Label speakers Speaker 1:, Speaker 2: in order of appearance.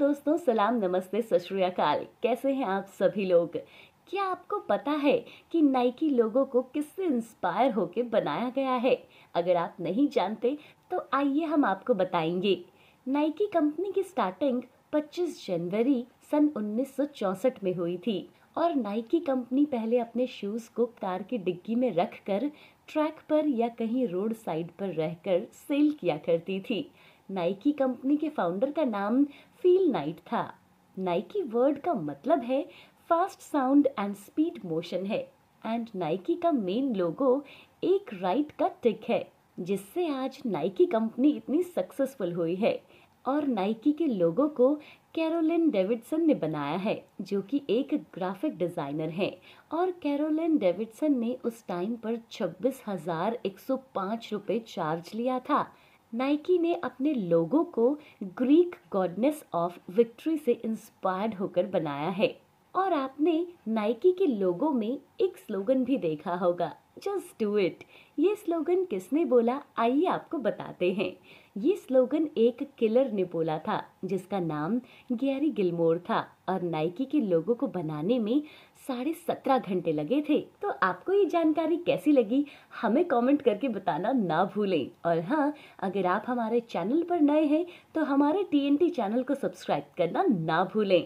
Speaker 1: दोस्तों सलाम नमस्ते सत कैसे हैं आप सभी लोग क्या आपको पता है कि नाइकी लोगों को किससे इंस्पायर होकर बनाया गया है अगर आप नहीं जानते तो आइए हम आपको बताएंगे नाइकी कंपनी की स्टार्टिंग 25 जनवरी सन 1964 में हुई थी और नाइकी कंपनी पहले अपने शूज़ को कार की डिग्गी में रखकर ट्रैक पर या कहीं रोड साइड पर रहकर सेल किया करती थी नाइकी कंपनी के फाउंडर का नाम फील नाइट था नाइकी वर्ड का मतलब है fast sound and speed motion है एंड नाइकी का मेन लोगो एक राइट का टिक है जिससे आज नाइकी कंपनी इतनी सक्सेसफुल हुई है और नाइकी के लोगो को कैरोलिन डेविडसन ने बनाया है जो कि एक ग्राफिक डिज़ाइनर हैं और कैरोलिन डेविडसन ने उस टाइम पर छब्बीस हज़ार एक सौ पाँच रुपये चार्ज लिया था नाइकी ने अपने लोगों को ग्रीक गॉडनेस ऑफ विक्ट्री से इंस्पायर्ड होकर बनाया है और आपने नाइकी के लोगों में एक स्लोगन भी देखा होगा जस्ट डू इट ये स्लोगन किसने बोला आइए आपको बताते हैं ये स्लोगन एक किलर ने बोला था जिसका नाम गैरी गिलमोर था और नाइकी के लोगों को बनाने में साढ़े सत्रह घंटे लगे थे तो आपको ये जानकारी कैसी लगी हमें कमेंट करके बताना ना भूलें और हाँ अगर आप हमारे चैनल पर नए हैं तो हमारे टी चैनल को सब्सक्राइब करना ना भूलें